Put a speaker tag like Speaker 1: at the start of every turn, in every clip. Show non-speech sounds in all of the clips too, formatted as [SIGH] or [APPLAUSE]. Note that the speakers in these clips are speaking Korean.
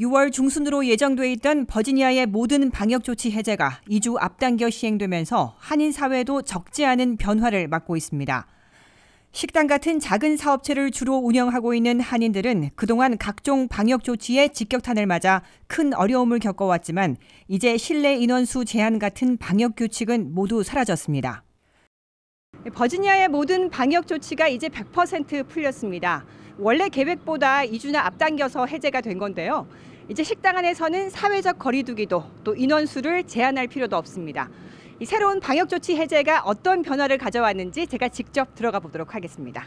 Speaker 1: 6월 중순으로 예정돼 있던 버지니아의 모든 방역 조치 해제가 2주 앞당겨 시행되면서 한인 사회도 적지 않은 변화를 맞고 있습니다. 식당 같은 작은 사업체를 주로 운영하고 있는 한인들은 그동안 각종 방역 조치에 직격탄을 맞아 큰 어려움을 겪어왔지만 이제 실내 인원수 제한 같은 방역 규칙은 모두 사라졌습니다. 버지니아의 모든 방역 조치가 이제 100% 풀렸습니다. 원래 계획보다 2주나 앞당겨서 해제가 된 건데요. 이제 식당 안에서는 사회적 거리두기도 또 인원수를 제한할 필요도 없습니다. 이 새로운 방역 조치 해제가 어떤 변화를 가져왔는지 제가 직접 들어가 보도록 하겠습니다.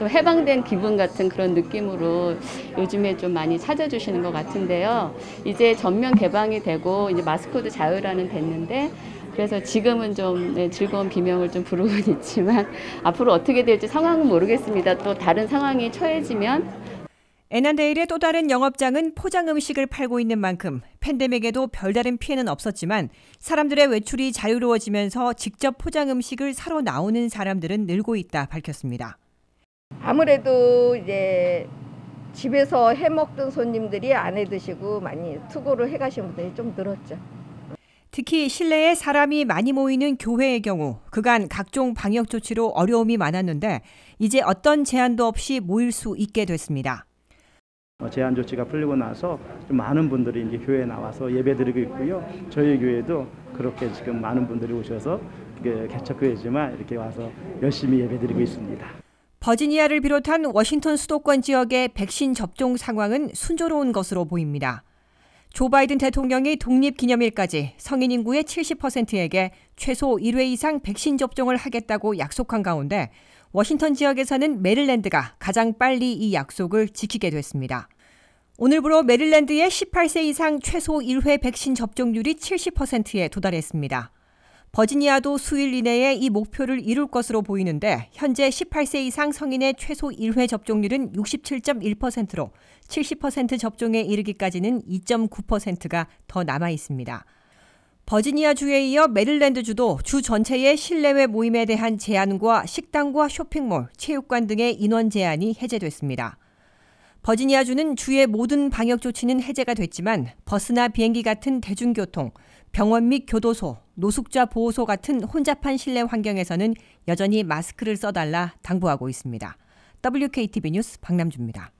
Speaker 2: 좀 해방된 기분 같은 그런 느낌으로 요즘에 좀 많이 찾아주시는 것 같은데요. 이제 전면 개방이 되고 이제 마스크도 자유화는 됐는데 그래서 지금은 좀 네, 즐거운 비명을 좀 부르고 [LAUGHS] 있지만 앞으로
Speaker 1: 어떻게 될지 상황은 모르겠습니다. 또 다른 상황이 처해지면 에난데일의 또 다른 영업장은 포장 음식을 팔고 있는 만큼 팬데믹에도 별다른 피해는 없었지만 사람들의 외출이 자유로워지면서 직접 포장 음식을 사러 나오는 사람들은 늘고 있다 밝혔습니다.
Speaker 2: 아무래도 이제 집에서 해 먹던 손님들이 안 해 드시고 많이 투고를 해 가신 분들이 좀 늘었죠.
Speaker 1: 특히 실내에 사람이 많이 모이는 교회의 경우 그간 각종 방역 조치로 어려움이 많았는데 이제 어떤 제한도 없이 모일 수 있게 됐습니다.
Speaker 2: 어, 제한 조치가 풀리고 나서 많은 분들이 이제 교회에 나와서 예배드리고 있고요. 저희 교회도 그렇게 지금 많은 분들이 오셔서 개척교회지만 이렇게 와서 열심히 예배드리고 있습니다.
Speaker 1: 버지니아를 비롯한 워싱턴 수도권 지역의 백신 접종 상황은 순조로운 것으로 보입니다. 조 바이든 대통령이 독립기념일까지 성인 인구의 70%에게 최소 1회 이상 백신 접종을 하겠다고 약속한 가운데 워싱턴 지역에 서는 메릴랜드가 가장 빨리 이 약속을 지키게 됐습니다. 오늘부로 메릴랜드의 18세 이상 최소 1회 백신 접종률이 70%에 도달했습니다. 버지니아도 수일 이내에 이 목표를 이룰 것으로 보이는데 현재 18세 이상 성인의 최소 1회 접종률은 67.1%로 70% 접종에 이르기까지는 2.9%가 더 남아 있습니다. 버지니아 주에 이어 메릴랜드 주도 주 전체의 실내외 모임에 대한 제한과 식당과 쇼핑몰, 체육관 등의 인원 제한이 해제됐습니다. 버지니아주는 주의 모든 방역 조치는 해제가 됐지만 버스나 비행기 같은 대중교통, 병원 및 교도소, 노숙자 보호소 같은 혼잡한 실내 환경에서는 여전히 마스크를 써달라 당부하고 있습니다. WKTV 뉴스 박남주입니다.